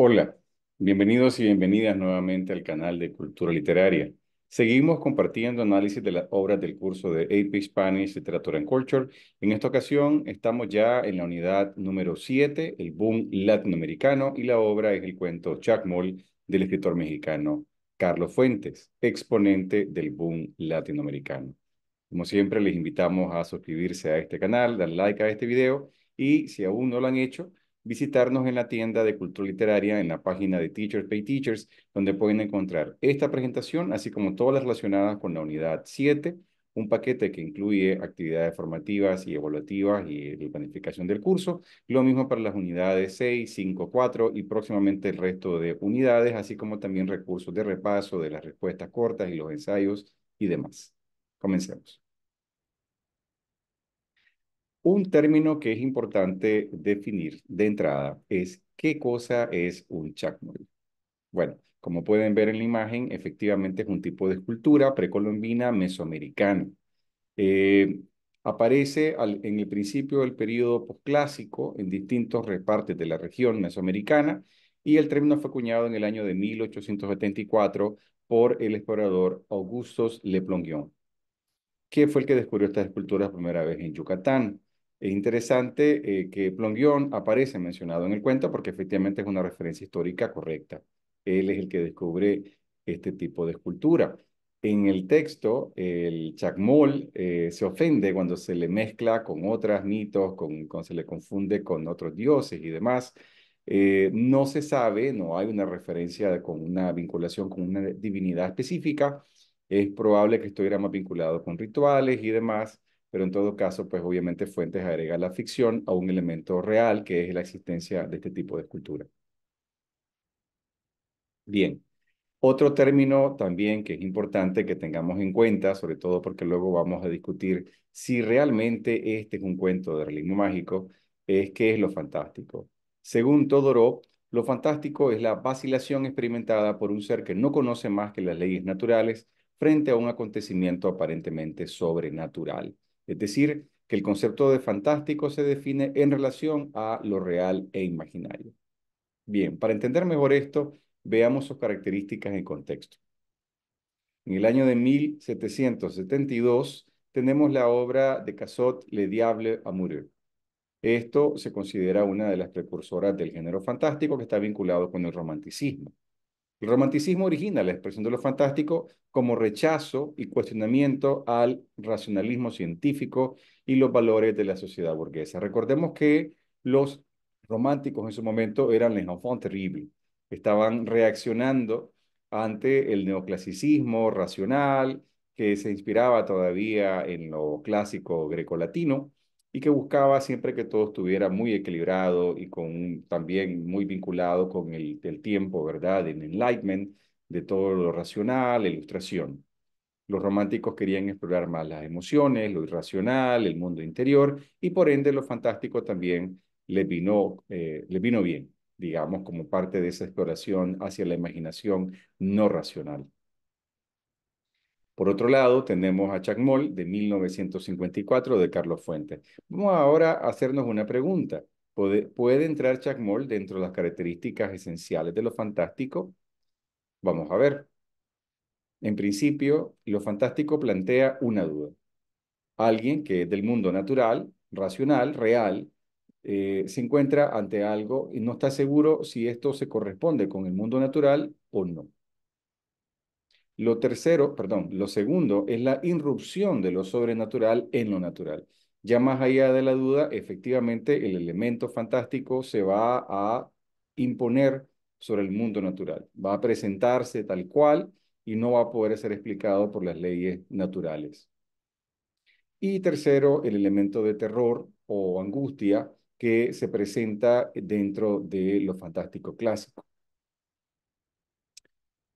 Hola, bienvenidos y bienvenidas nuevamente al canal de Cultura Literaria. Seguimos compartiendo análisis de las obras del curso de AP Spanish Literature and Culture. En esta ocasión estamos ya en la unidad número 7, el boom latinoamericano, y la obra es el cuento Chacmol del escritor mexicano Carlos Fuentes, exponente del boom latinoamericano. Como siempre, les invitamos a suscribirse a este canal, dar like a este video y si aún no lo han hecho, visitarnos en la tienda de cultura literaria en la página de Teachers Pay Teachers, donde pueden encontrar esta presentación, así como todas las relacionadas con la unidad 7, un paquete que incluye actividades formativas y evaluativas y la planificación del curso, lo mismo para las unidades 6, 5, 4 y próximamente el resto de unidades, así como también recursos de repaso de las respuestas cortas y los ensayos y demás. Comencemos. Un término que es importante definir de entrada es qué cosa es un chacmol. Bueno, como pueden ver en la imagen, efectivamente es un tipo de escultura precolombina mesoamericana. Eh, aparece en el principio del periodo posclásico en distintos repartes de la región mesoamericana y el término fue acuñado en el año de 1874 por el explorador Augustus Le que fue el que descubrió estas esculturas primera vez en Yucatán. Es interesante eh, que Plonguión aparece mencionado en el cuento porque efectivamente es una referencia histórica correcta. Él es el que descubre este tipo de escultura. En el texto, el chacmol eh, se ofende cuando se le mezcla con otras mitos, con, cuando se le confunde con otros dioses y demás. Eh, no se sabe, no hay una referencia con una vinculación con una divinidad específica. Es probable que estuviera más vinculado con rituales y demás pero en todo caso, pues obviamente Fuentes agrega la ficción a un elemento real que es la existencia de este tipo de escultura. Bien, otro término también que es importante que tengamos en cuenta, sobre todo porque luego vamos a discutir si realmente este es un cuento de realismo mágico, es qué es lo fantástico. Según Todorov, lo fantástico es la vacilación experimentada por un ser que no conoce más que las leyes naturales frente a un acontecimiento aparentemente sobrenatural. Es decir, que el concepto de fantástico se define en relación a lo real e imaginario. Bien, para entender mejor esto, veamos sus características en contexto. En el año de 1772 tenemos la obra de Cassot, Le Diable a Amoureux. Esto se considera una de las precursoras del género fantástico que está vinculado con el romanticismo. El romanticismo origina la expresión de lo fantástico como rechazo y cuestionamiento al racionalismo científico y los valores de la sociedad burguesa. Recordemos que los románticos en su momento eran les enfants terribles, estaban reaccionando ante el neoclasicismo racional que se inspiraba todavía en lo clásico grecolatino y que buscaba siempre que todo estuviera muy equilibrado y con, también muy vinculado con el, el tiempo, ¿verdad? en enlightenment, de todo lo racional, la ilustración. Los románticos querían explorar más las emociones, lo irracional, el mundo interior, y por ende lo fantástico también les vino, eh, vino bien, digamos, como parte de esa exploración hacia la imaginación no racional. Por otro lado, tenemos a Chacmol de 1954 de Carlos Fuentes. Vamos ahora a hacernos una pregunta. ¿Puede, entrar Chacmol dentro de las características esenciales de lo fantástico? Vamos a ver. En principio, lo fantástico plantea una duda. Alguien que es del mundo natural, racional, real, eh, se encuentra ante algo y no está seguro si esto se corresponde con el mundo natural o no. Lo tercero, perdón, lo segundo es la irrupción de lo sobrenatural en lo natural. Ya más allá de la duda, efectivamente el elemento fantástico se va a imponer sobre el mundo natural. Va a presentarse tal cual y no va a poder ser explicado por las leyes naturales. Y tercero, el elemento de terror o angustia que se presenta dentro de lo fantástico clásico.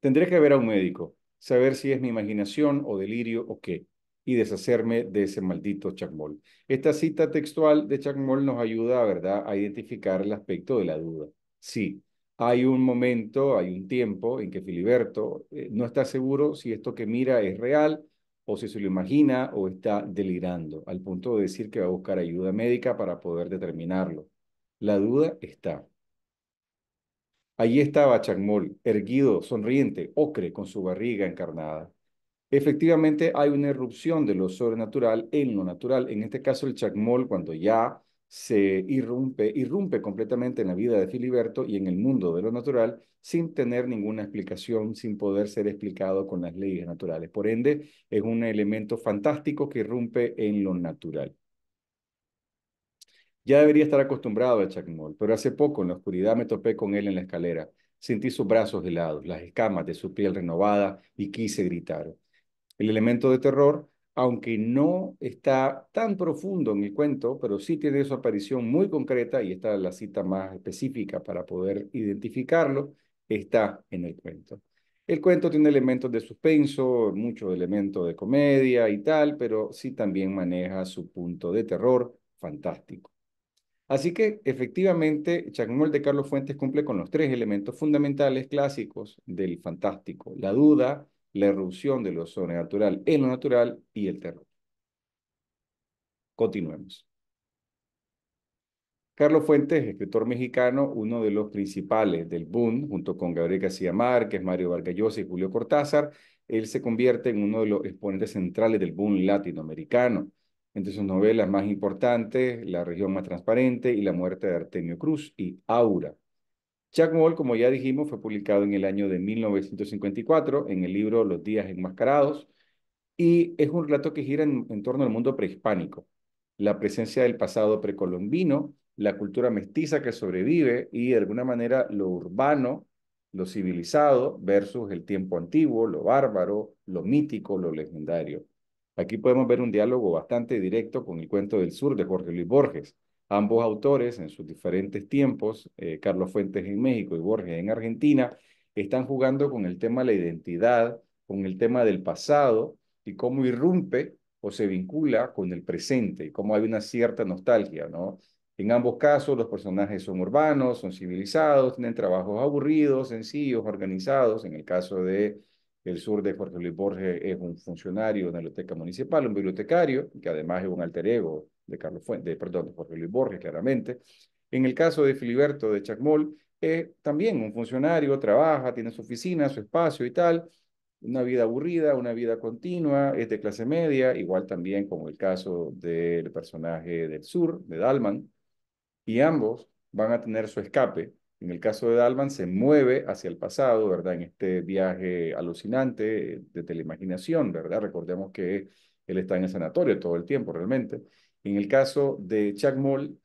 Tendré que ver a un médico saber si es mi imaginación o delirio o qué, y deshacerme de ese maldito chacmol. Esta cita textual de chacmol nos ayuda, ¿verdad?, a identificar el aspecto de la duda. Sí, hay un momento, hay un tiempo en que Filiberto eh, no está seguro si esto que mira es real o si se lo imagina o está delirando, al punto de decir que va a buscar ayuda médica para poder determinarlo. La duda está. Allí estaba Chacmol, erguido, sonriente, ocre, con su barriga encarnada. Efectivamente, hay una erupción de lo sobrenatural en lo natural. En este caso, el Chacmol, cuando ya se irrumpe, irrumpe completamente en la vida de Filiberto y en el mundo de lo natural sin tener ninguna explicación, sin poder ser explicado con las leyes naturales. Por ende, es un elemento fantástico que irrumpe en lo natural. Ya debería estar acostumbrado a Chuck pero hace poco en la oscuridad me topé con él en la escalera. Sentí sus brazos helados, las escamas de su piel renovada y quise gritar. El elemento de terror, aunque no está tan profundo en el cuento, pero sí tiene su aparición muy concreta y está la cita más específica para poder identificarlo, está en el cuento. El cuento tiene elementos de suspenso, muchos elementos de comedia y tal, pero sí también maneja su punto de terror fantástico. Así que efectivamente, Chacmol de Carlos Fuentes cumple con los tres elementos fundamentales clásicos del fantástico, la duda, la erupción de lo sobrenatural en lo natural y el terror. Continuemos. Carlos Fuentes, escritor mexicano, uno de los principales del boom, junto con Gabriel García Márquez, Mario Llosa y Julio Cortázar, él se convierte en uno de los exponentes centrales del boom latinoamericano. Entre sus novelas más importantes, La región más transparente y La muerte de Artemio Cruz y Aura. Jack como ya dijimos, fue publicado en el año de 1954 en el libro Los días enmascarados y es un relato que gira en torno al mundo prehispánico, la presencia del pasado precolombino, la cultura mestiza que sobrevive y de alguna manera lo urbano, lo civilizado versus el tiempo antiguo, lo bárbaro, lo mítico, lo legendario. Aquí podemos ver un diálogo bastante directo con el cuento del sur de Jorge Luis Borges. Ambos autores, en sus diferentes tiempos, eh, Carlos Fuentes en México y Borges en Argentina, están jugando con el tema de la identidad, con el tema del pasado y cómo irrumpe o se vincula con el presente y cómo hay una cierta nostalgia, ¿no? En ambos casos, los personajes son urbanos, son civilizados, tienen trabajos aburridos, sencillos, organizados. En el caso de el sur de Jorge Luis Borges es un funcionario de la biblioteca municipal, un bibliotecario, que además es un alter ego de, Carlos de, perdón, Jorge Luis Borges, claramente. En el caso de Filiberto de Chacmol, es también un funcionario, trabaja, tiene su oficina, su espacio y tal, una vida aburrida, una vida continua, es de clase media, igual también como el caso del personaje del sur, de Dalman, y ambos van a tener su escape en el caso de Dalman, se mueve hacia el pasado, ¿verdad? En este viaje alucinante de teleimaginación. ¿verdad? Recordemos que él está en el sanatorio todo el tiempo, realmente. En el caso de Chuck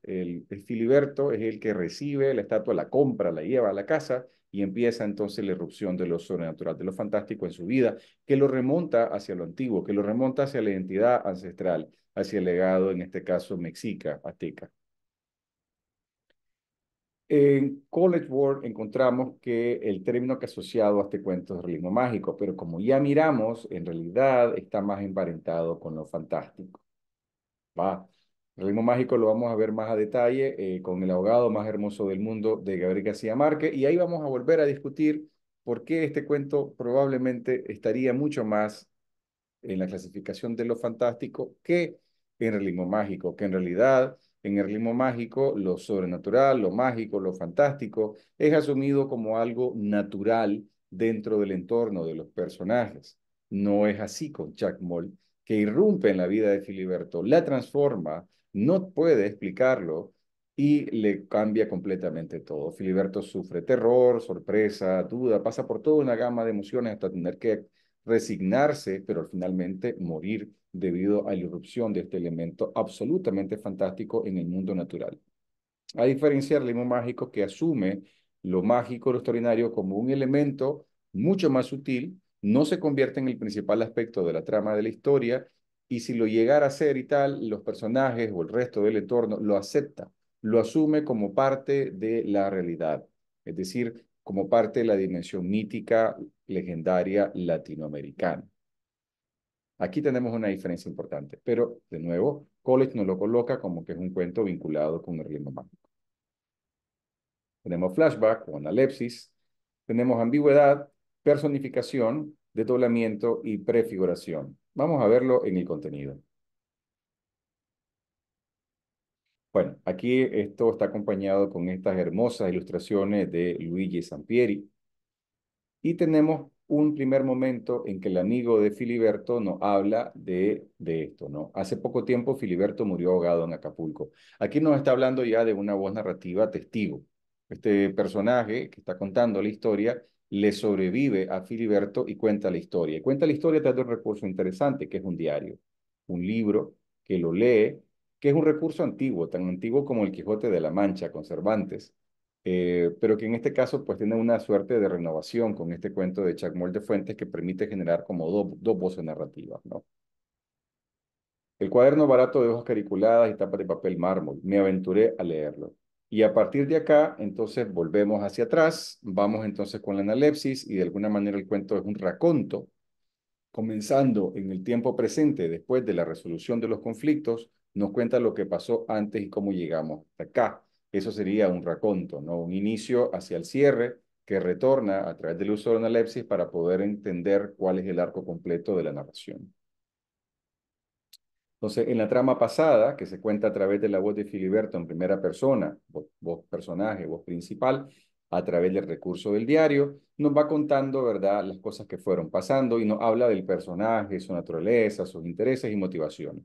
el, Filiberto es el que recibe la estatua, la compra, la lleva a la casa y empieza entonces la erupción de lo sobrenatural, de lo fantástico en su vida, que lo remonta hacia lo antiguo, que lo remonta hacia la identidad ancestral, hacia el legado, en este caso, mexica, azteca. En College World encontramos que el término que asociado a este cuento es realismo mágico, pero como ya miramos, en realidad está más emparentado con lo fantástico. Va. El realismo mágico lo vamos a ver más a detalle eh, con el abogado más hermoso del mundo de Gabriel García Márquez y ahí vamos a volver a discutir por qué este cuento probablemente estaría mucho más en la clasificación de lo fantástico que en realismo mágico, que en realidad en el ritmo mágico, lo sobrenatural, lo mágico, lo fantástico es asumido como algo natural dentro del entorno de los personajes. No es así con Jack Moll, que irrumpe en la vida de Filiberto, la transforma, no puede explicarlo y le cambia completamente todo. Filiberto sufre terror, sorpresa, duda, pasa por toda una gama de emociones hasta tener que resignarse, pero finalmente morir debido a la irrupción de este elemento absolutamente fantástico en el mundo natural. A diferencia del limo mágico que asume lo mágico, lo extraordinario como un elemento mucho más sutil, no se convierte en el principal aspecto de la trama de la historia y si lo llegara a ser y tal, los personajes o el resto del entorno lo acepta, lo asume como parte de la realidad, es decir, como parte de la dimensión mítica legendaria latinoamericana. Aquí tenemos una diferencia importante, pero de nuevo, College nos lo coloca como que es un cuento vinculado con el ritmo mágico. Tenemos flashback o analepsis, tenemos ambigüedad, personificación, desdoblamiento y prefiguración. Vamos a verlo en el contenido. Bueno, aquí esto está acompañado con estas hermosas ilustraciones de Luigi Sampieri. Y tenemos un primer momento en que el amigo de Filiberto nos habla de, de esto, ¿no? Hace poco tiempo Filiberto murió ahogado en Acapulco. Aquí nos está hablando ya de una voz narrativa testigo. Este personaje que está contando la historia le sobrevive a Filiberto y cuenta la historia. Y cuenta la historia tras un recurso interesante, que es un diario, un libro que lo lee, que es un recurso antiguo, tan antiguo como el Quijote de la Mancha, con Cervantes, eh, pero que en este caso pues tiene una suerte de renovación con este cuento de Chacmol de Fuentes que permite generar como dos voces narrativas, ¿no? El cuaderno barato de hojas cariculadas y tapa de papel mármol, me aventuré a leerlo. Y a partir de acá, entonces volvemos hacia atrás, vamos entonces con la analepsis y de alguna manera el cuento es un raconto, comenzando en el tiempo presente, después de la resolución de los conflictos, nos cuenta lo que pasó antes y cómo llegamos hasta acá. Eso sería un raconto, ¿no? un inicio hacia el cierre que retorna a través del uso de la analepsis para poder entender cuál es el arco completo de la narración. Entonces, en la trama pasada, que se cuenta a través de la voz de Filiberto en primera persona, voz, personaje, voz principal, a través del recurso del diario, nos va contando, ¿verdad?, las cosas que fueron pasando y nos habla del personaje, su naturaleza, sus intereses y motivaciones.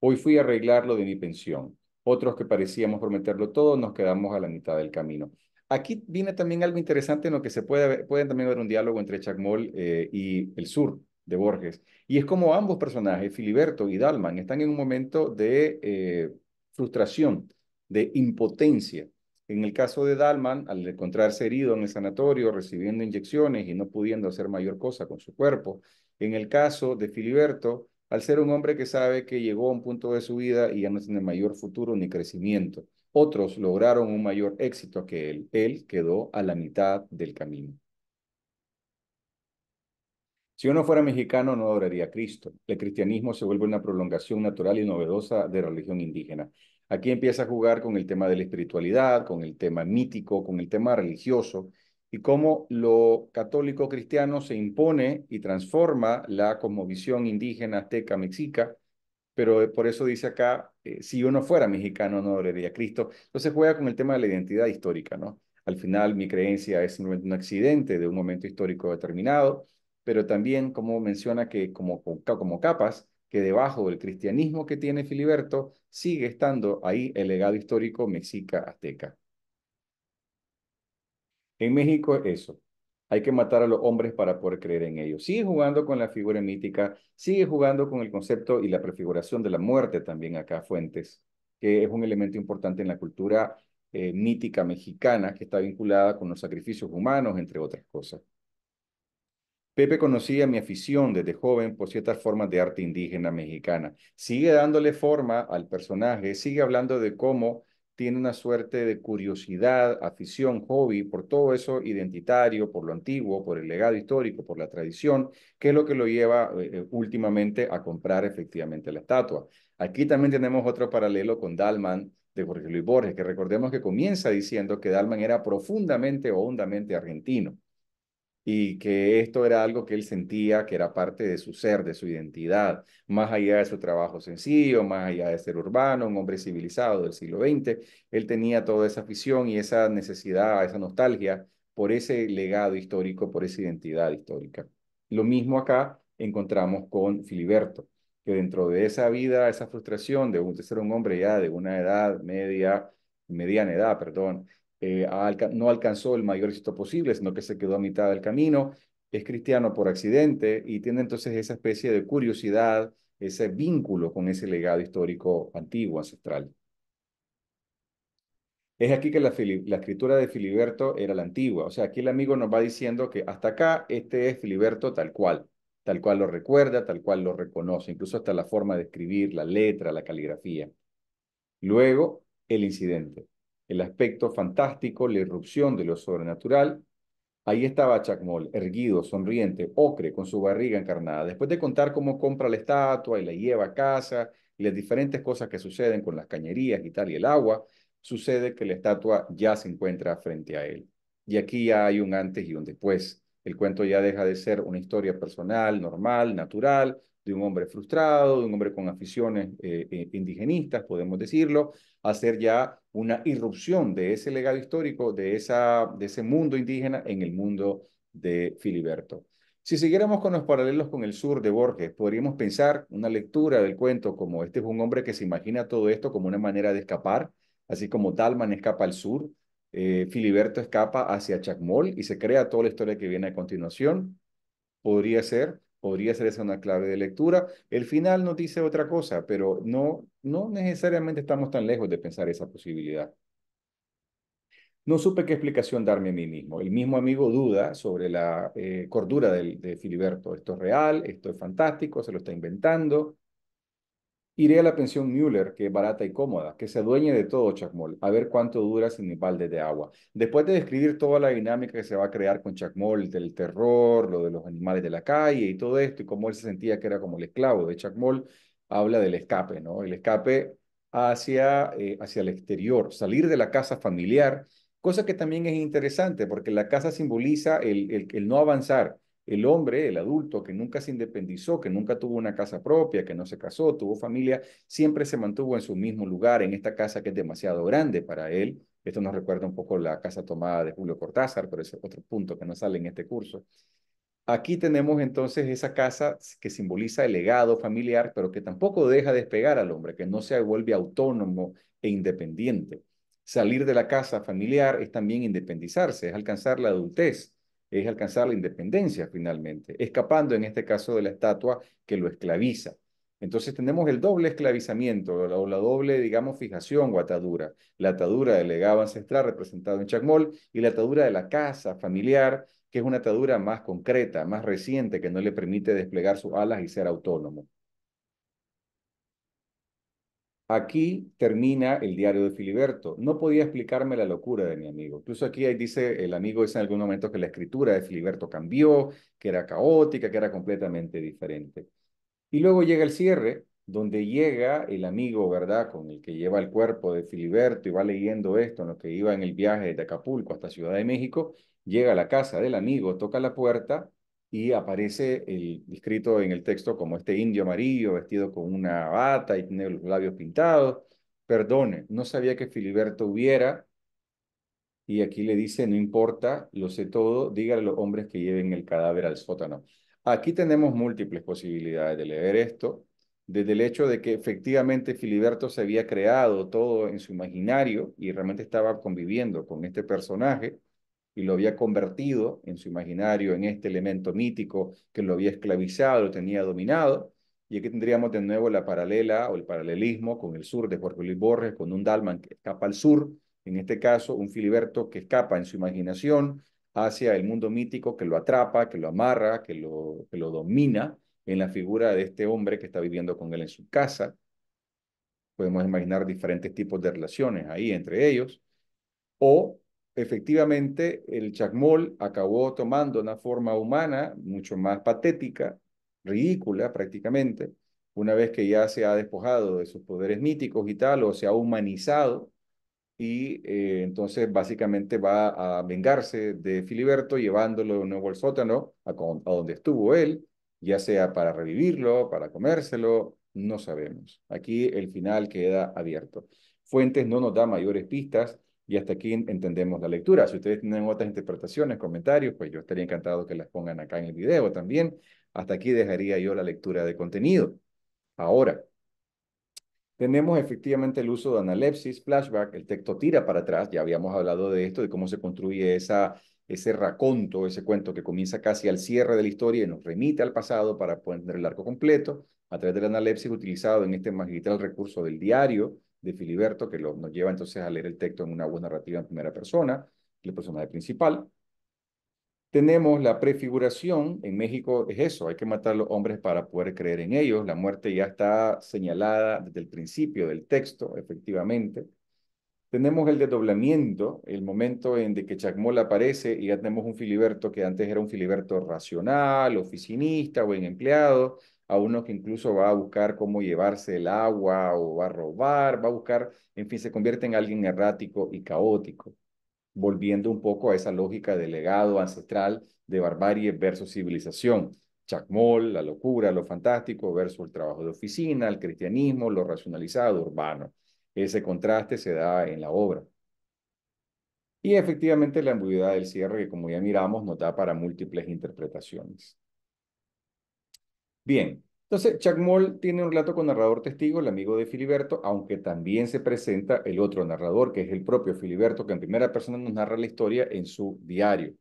Hoy fui a arreglar lo de mi pensión. Otros que parecíamos prometerlo todo, nos quedamos a la mitad del camino. Aquí viene también algo interesante en lo que se puede, pueden también ver un diálogo entre Chacmol eh, y el sur de Borges. Y es como ambos personajes, Filiberto y Dalman, están en un momento de eh, frustración, de impotencia. En el caso de Dalman, al encontrarse herido en el sanatorio, recibiendo inyecciones y no pudiendo hacer mayor cosa con su cuerpo. En el caso de Filiberto, al ser un hombre que sabe que llegó a un punto de su vida y ya no tiene mayor futuro ni crecimiento. Otros lograron un mayor éxito que él. Él quedó a la mitad del camino. Si uno fuera mexicano, no adoraría a Cristo. El cristianismo se vuelve una prolongación natural y novedosa de la religión indígena. Aquí empieza a jugar con el tema de la espiritualidad, con el tema mítico, con el tema religioso, y cómo lo católico cristiano se impone y transforma la cosmovisión indígena, azteca, mexica, pero eh, por eso dice acá, eh, si uno fuera mexicano no adoraría a Cristo. Entonces juega con el tema de la identidad histórica, ¿no? Al final mi creencia es un accidente de un momento histórico determinado, pero también como menciona que como, como capas, que debajo del cristianismo que tiene Filiberto sigue estando ahí el legado histórico mexica-azteca. En México eso. Hay que matar a los hombres para poder creer en ellos. Sigue jugando con la figura mítica, sigue jugando con el concepto y la prefiguración de la muerte también acá, Fuentes, que es un elemento importante en la cultura eh, mítica mexicana que está vinculada con los sacrificios humanos, entre otras cosas. Pepe conocía mi afición desde joven por ciertas formas de arte indígena mexicana. Sigue dándole forma al personaje, sigue hablando de cómo tiene una suerte de curiosidad, afición, hobby por todo eso identitario, por lo antiguo, por el legado histórico, por la tradición, que es lo que lo lleva eh, eh, últimamente a comprar efectivamente la estatua. Aquí también tenemos otro paralelo con Dalman de Jorge Luis Borges, que recordemos que comienza diciendo que Dalman era profundamente o hondamente argentino y que esto era algo que él sentía que era parte de su ser, de su identidad, más allá de su trabajo sencillo, más allá de ser urbano, un hombre civilizado del siglo XX, él tenía toda esa afición y esa necesidad, esa nostalgia por ese legado histórico, por esa identidad histórica. Lo mismo acá encontramos con Filiberto, que dentro de esa vida, esa frustración de, un, ser un hombre ya de una edad media, mediana edad, perdón, eh, no alcanzó el mayor éxito posible, sino que se quedó a mitad del camino, es cristiano por accidente y tiene entonces esa especie de curiosidad, ese vínculo con ese legado histórico antiguo, ancestral. Es aquí que la, la, escritura de Filiberto era la antigua. O sea, aquí el amigo nos va diciendo que hasta acá este es Filiberto tal cual, tal cual lo recuerda, tal cual lo reconoce, incluso hasta la forma de escribir, la letra, la caligrafía. Luego, el incidente el aspecto fantástico, la irrupción de lo sobrenatural. Ahí estaba Chacmol, erguido, sonriente, ocre, con su barriga encarnada. Después de contar cómo compra la estatua y la lleva a casa y las diferentes cosas que suceden con las cañerías y tal y el agua, sucede que la estatua ya se encuentra frente a él. Y aquí ya hay un antes y un después. El cuento ya deja de ser una historia personal, normal, natural, de un hombre frustrado, de un hombre con aficiones eh, eh, indigenistas, podemos decirlo, hacer ya una irrupción de ese legado histórico, de, esa, de ese mundo indígena en el mundo de Filiberto. Si siguiéramos con los paralelos con el sur de Borges, podríamos pensar una lectura del cuento como este es un hombre que se imagina todo esto como una manera de escapar, así como Talman escapa al sur, eh, Filiberto escapa hacia Chacmol y se crea toda la historia que viene a continuación. Podría ser podría ser esa una clave de lectura. El final nos dice otra cosa, pero no, no necesariamente estamos tan lejos de pensar esa posibilidad. No supe qué explicación darme a mí mismo. El mismo amigo duda sobre la eh, cordura de Filiberto. Esto es real, esto es fantástico, se lo está inventando. Iré a la pensión Müller, que es barata y cómoda, que se adueñe de todo Chacmol, a ver cuánto dura sin mi balde de agua. Después de describir toda la dinámica que se va a crear con Chacmol, del terror, lo de los animales de la calle y todo esto, y cómo él se sentía que era como el esclavo de Chacmol, habla del escape, ¿no? El escape hacia, eh, hacia el exterior, salir de la casa familiar, cosa que también es interesante porque la casa simboliza el no avanzar, el hombre, el adulto que nunca se independizó, que nunca tuvo una casa propia, que no se casó, tuvo familia, siempre se mantuvo en su mismo lugar, en esta casa que es demasiado grande para él. Esto nos recuerda un poco la casa tomada de Julio Cortázar, pero ese es otro punto que no sale en este curso. Aquí tenemos entonces esa casa que simboliza el legado familiar, pero que tampoco deja despegar al hombre, que no se vuelve autónomo e independiente. Salir de la casa familiar es también independizarse, es alcanzar la adultez es alcanzar la independencia finalmente, escapando en este caso de la estatua que lo esclaviza. Entonces tenemos el doble esclavizamiento o la, doble, digamos, fijación o atadura. La atadura del legado ancestral representado en Chacmol y la atadura de la casa familiar, que es una atadura más concreta, más reciente, que no le permite desplegar sus alas y ser autónomo. Aquí termina el diario de Filiberto. No podía explicarme la locura de mi amigo. Incluso aquí dice, el amigo dice en algún momento que la escritura de Filiberto cambió, que era caótica, que era completamente diferente. Y luego llega el cierre, donde llega el amigo, ¿verdad? Con el que lleva el cuerpo de Filiberto y va leyendo esto, en lo que iba en el viaje de Acapulco hasta Ciudad de México, llega a la casa del amigo, toca la puerta y aparece el, escrito en el texto como este indio amarillo vestido con una bata y tiene los labios pintados. Perdone, no sabía que Filiberto hubiera. Y aquí le dice, no importa, lo sé todo, dígale a los hombres que lleven el cadáver al sótano. Aquí tenemos múltiples posibilidades de leer esto, desde el hecho de que efectivamente Filiberto se había creado todo en su imaginario y realmente estaba conviviendo con este personaje, y lo había convertido en su imaginario en este elemento mítico que lo había esclavizado, lo tenía dominado. Y aquí tendríamos de nuevo la paralela o el paralelismo con el sur de Jorge Luis Borges, con un Dalman que escapa al sur, en este caso un Filiberto que escapa en su imaginación hacia el mundo mítico que lo atrapa, que lo amarra, que lo, que lo domina en la figura de este hombre que está viviendo con él en su casa. Podemos imaginar diferentes tipos de relaciones ahí entre ellos. O efectivamente el chacmol acabó tomando una forma humana mucho más patética, ridícula prácticamente, una vez que ya se ha despojado de sus poderes míticos y tal, o se ha humanizado, y eh, entonces básicamente va a vengarse de Filiberto llevándolo de nuevo al sótano, a donde estuvo él, ya sea para revivirlo, para comérselo, no sabemos. Aquí el final queda abierto. Fuentes no nos da mayores pistas y hasta aquí entendemos la lectura. Si ustedes tienen otras interpretaciones, comentarios, pues yo estaría encantado que las pongan acá en el video también. Hasta aquí dejaría yo la lectura de contenido. Ahora, tenemos efectivamente el uso de analepsis, flashback, el texto tira para atrás, ya habíamos hablado de esto, de cómo se construye esa, ese raconto, ese cuento que comienza casi al cierre de la historia y nos remite al pasado para poder el arco completo, a través del analepsis utilizado en este magistral recurso del diario, de Filiberto, que lo, nos lleva entonces a leer el texto en una buena narrativa en primera persona, el personaje principal. Tenemos la prefiguración, en México es eso, hay que matar a los hombres para poder creer en ellos, la muerte ya está señalada desde el principio del texto, efectivamente. Tenemos el desdoblamiento, el momento en de que Chacmol aparece y ya tenemos un Filiberto que antes era un Filiberto racional, oficinista, buen empleado, a uno que incluso va a buscar cómo llevarse el agua o va a robar, va a buscar, en fin, se convierte en alguien errático y caótico, volviendo un poco a esa lógica de legado ancestral de barbarie versus civilización. Chacmol, la locura, lo fantástico versus el trabajo de oficina, el cristianismo, lo racionalizado, urbano. Ese contraste se da en la obra. Y efectivamente la ambigüedad del cierre, que como ya miramos, nos da para múltiples interpretaciones. Bien, entonces Chacmol tiene un relato con narrador testigo, el amigo de Filiberto, aunque también se presenta el otro narrador, que es el propio Filiberto, que en primera persona nos narra la historia en su diario.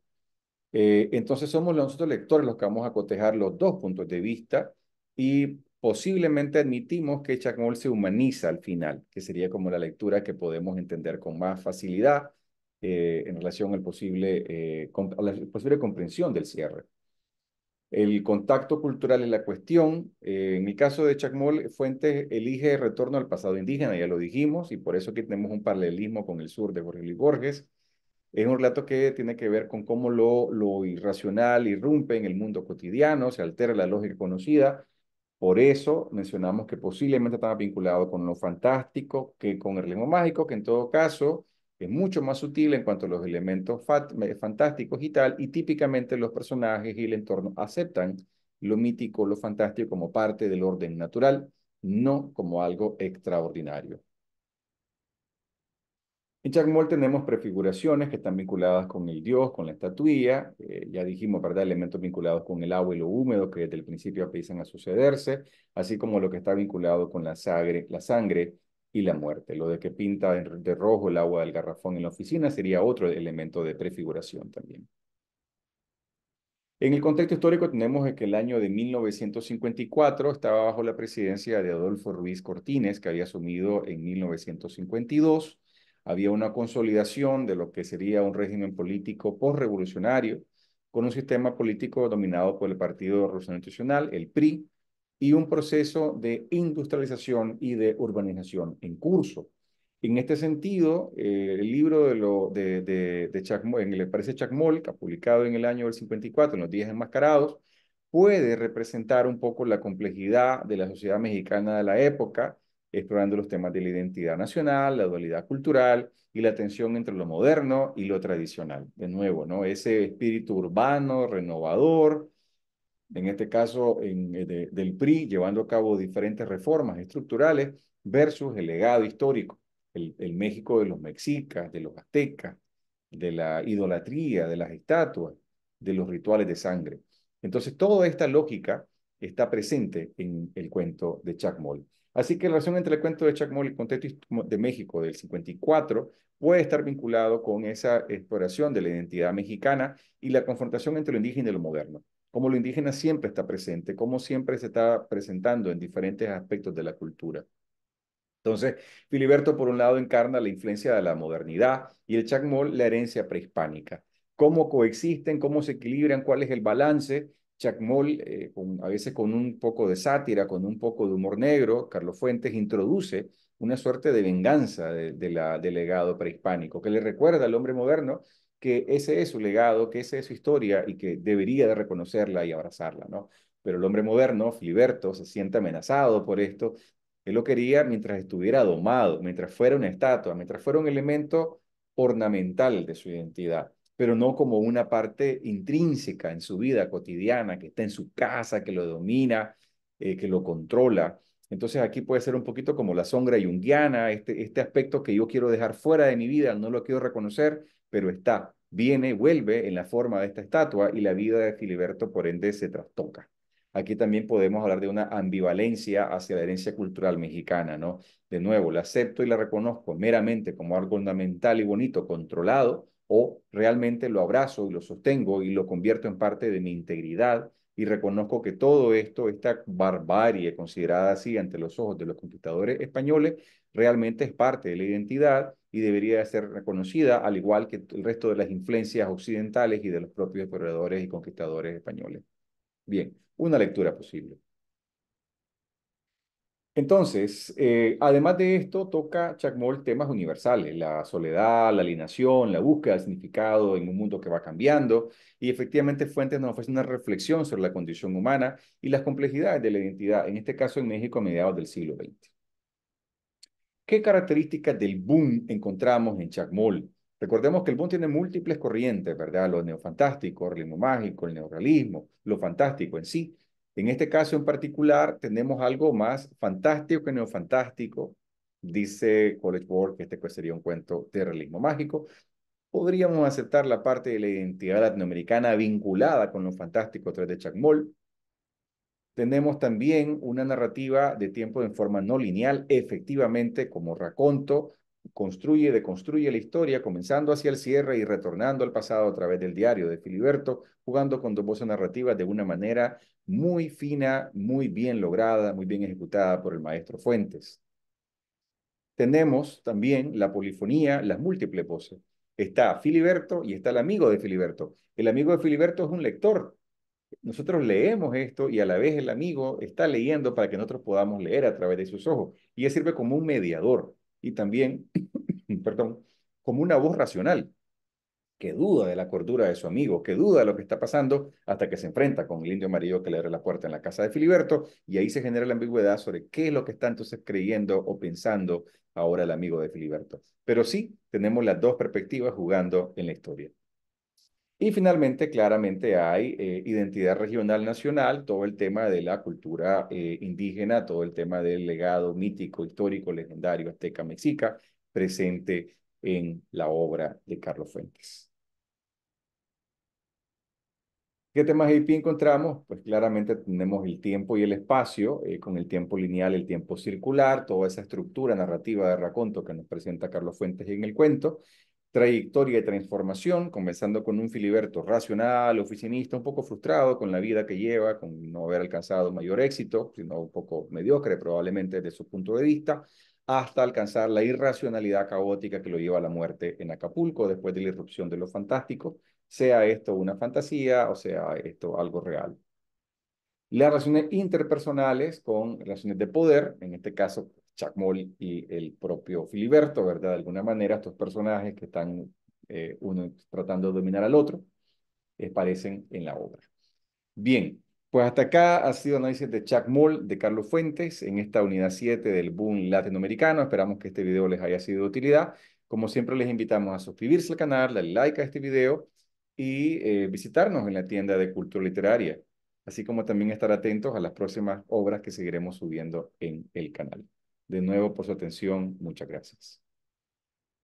Eh, entonces somos nosotros lectores los que vamos a cotejar los dos puntos de vista y posiblemente admitimos que Chacmol se humaniza al final, que sería como la lectura que podemos entender con más facilidad eh, en relación al posible, eh, a la posible comprensión del cierre. El contacto cultural es la cuestión. Eh, en mi caso de Chacmol, Fuentes elige retorno al pasado indígena, ya lo dijimos, y por eso aquí tenemos un paralelismo con el sur de Jorge y Borges. Es un relato que tiene que ver con cómo lo, lo irracional irrumpe en el mundo cotidiano, se altera la lógica conocida. Por eso mencionamos que posiblemente estaba vinculado con lo fantástico, que con el realismo mágico, que en todo caso es mucho más sutil en cuanto a los elementos fantásticos y tal, y típicamente los personajes y el entorno aceptan lo mítico, lo fantástico como parte del orden natural, no como algo extraordinario. En Chacmol tenemos prefiguraciones que están vinculadas con el dios, con la estatuilla, eh, ya dijimos, ¿verdad? Elementos vinculados con el agua y lo húmedo que desde el principio empiezan a sucederse, así como lo que está vinculado con la sangre, la sangre y la muerte. Lo de que pinta de rojo el agua del garrafón en la oficina sería otro elemento de prefiguración también. En el contexto histórico tenemos que el año de 1954 estaba bajo la presidencia de Adolfo Ruiz Cortines, que había asumido en 1952. Había una consolidación de lo que sería un régimen político postrevolucionario, con un sistema político dominado por el Partido Revolucionario Institucional, el PRI, y un proceso de industrialización y de urbanización en curso. En este sentido, eh, el libro de, lo, de, de, Chacmol, en parece publicado en el año del 54, en los días enmascarados, puede representar un poco la complejidad de la sociedad mexicana de la época, explorando los temas de la identidad nacional, la dualidad cultural y la tensión entre lo moderno y lo tradicional. De nuevo, ¿no? ese espíritu urbano, renovador, en este caso eh, del PRI, llevando a cabo diferentes reformas estructurales versus el legado histórico, el, México de los mexicas, de los aztecas, de la idolatría, de las estatuas, de los rituales de sangre. Entonces, toda esta lógica está presente en el cuento de Chacmol. Así que la relación entre el cuento de Chacmol y el contexto de México del 54 puede estar vinculado con esa exploración de la identidad mexicana y la confrontación entre lo indígena y lo moderno cómo lo indígena siempre está presente, cómo siempre se está presentando en diferentes aspectos de la cultura. Entonces, Filiberto, por un lado, encarna la influencia de la modernidad y el chacmol la herencia prehispánica. Cómo coexisten, cómo se equilibran, cuál es el balance. Chacmol, eh, a veces con un poco de sátira, con un poco de humor negro, Carlos Fuentes introduce una suerte de venganza del legado prehispánico, que le recuerda al hombre moderno que ese es su legado, que esa es su historia y que debería de reconocerla y abrazarla, ¿no? Pero el hombre moderno, Filiberto, se siente amenazado por esto. Él lo quería mientras estuviera domado, mientras fuera una estatua, mientras fuera un elemento ornamental de su identidad, pero no como una parte intrínseca en su vida cotidiana, que está en su casa, que lo domina, eh, que lo controla. Entonces aquí puede ser un poquito como la sombra yunguiana, este, este aspecto que yo quiero dejar fuera de mi vida, no lo quiero reconocer, pero está viene, vuelve en la forma de esta estatua y la vida de Filiberto, por ende, se trastoca. Aquí también podemos hablar de una ambivalencia hacia la herencia cultural mexicana, ¿no? De nuevo, la acepto y la reconozco meramente como algo fundamental y bonito, controlado, o realmente lo abrazo y lo sostengo y lo convierto en parte de mi integridad, y reconozco que todo esto, esta barbarie considerada así ante los ojos de los conquistadores españoles, realmente es parte de la identidad y debería ser reconocida, al igual que el resto de las influencias occidentales y de los propios exploradores y conquistadores españoles. Bien, una lectura posible. Entonces, eh, además de esto, toca Chacmol temas universales, la soledad, la alienación, la búsqueda de significado en un mundo que va cambiando, y efectivamente Fuentes nos ofrece una reflexión sobre la condición humana y las complejidades de la identidad, en este caso en México a mediados del siglo XX. ¿Qué características del boom encontramos en Chacmol? Recordemos que el boom tiene múltiples corrientes, ¿verdad? Lo neofantástico, el ritmo mágico, el neorealismo, lo fantástico en sí, en este caso en particular tenemos algo más fantástico que neofantástico, dice College Board que este pues sería un cuento de realismo mágico. Podríamos aceptar la parte de la identidad latinoamericana vinculada con lo fantástico a de Chacmol. Tenemos también una narrativa de tiempo en forma no lineal, efectivamente, como raconto, construye, deconstruye la historia, comenzando hacia el cierre y retornando al pasado a través del diario de Filiberto, jugando con dos voces narrativas de una manera muy fina, muy bien lograda, muy bien ejecutada por el maestro Fuentes. Tenemos también la polifonía, las múltiples voces. Está Filiberto y está el amigo de Filiberto. El amigo de Filiberto es un lector. Nosotros leemos esto y a la vez el amigo está leyendo para que nosotros podamos leer a través de sus ojos. Y él sirve como un mediador y también, perdón, como una voz racional que duda de la cordura de su amigo, que duda de lo que está pasando, hasta que se enfrenta con el indio amarillo que le abre la puerta en la casa de Filiberto, y ahí se genera la ambigüedad sobre qué es lo que está entonces creyendo o pensando ahora el amigo de Filiberto. Pero sí, tenemos las dos perspectivas jugando en la historia. Y finalmente, claramente hay eh, identidad regional nacional, todo el tema de la cultura eh, indígena, todo el tema del legado mítico, histórico, legendario, azteca, mexica, presente en la obra de Carlos Fuentes. ¿Qué temas IP encontramos? Pues claramente tenemos el tiempo y el espacio, eh, con el tiempo lineal, el tiempo circular, toda esa estructura narrativa de raconto que nos presenta Carlos Fuentes en el cuento, trayectoria y transformación, comenzando con un Filiberto racional, oficinista, un poco frustrado con la vida que lleva, con no haber alcanzado mayor éxito, sino un poco mediocre probablemente desde su punto de vista, hasta alcanzar la irracionalidad caótica que lo lleva a la muerte en Acapulco después de la irrupción de lo fantástico sea esto una fantasía o sea esto algo real. Las relaciones interpersonales con relaciones de poder, en este caso Chacmol y el propio Filiberto, ¿verdad? De alguna manera, estos personajes que están eh, uno tratando de dominar al otro, eh, aparecen en la obra. Bien, pues hasta acá ha sido análisis de Chuck Chacmol de Carlos Fuentes en esta unidad 7 del Boom Latinoamericano. Esperamos que este video les haya sido de utilidad. Como siempre, les invitamos a suscribirse al canal, darle like a este video y eh, visitarnos en la tienda de Cultura Literaria, así como también estar atentos a las próximas obras que seguiremos subiendo en el canal. De nuevo, por su atención, muchas gracias.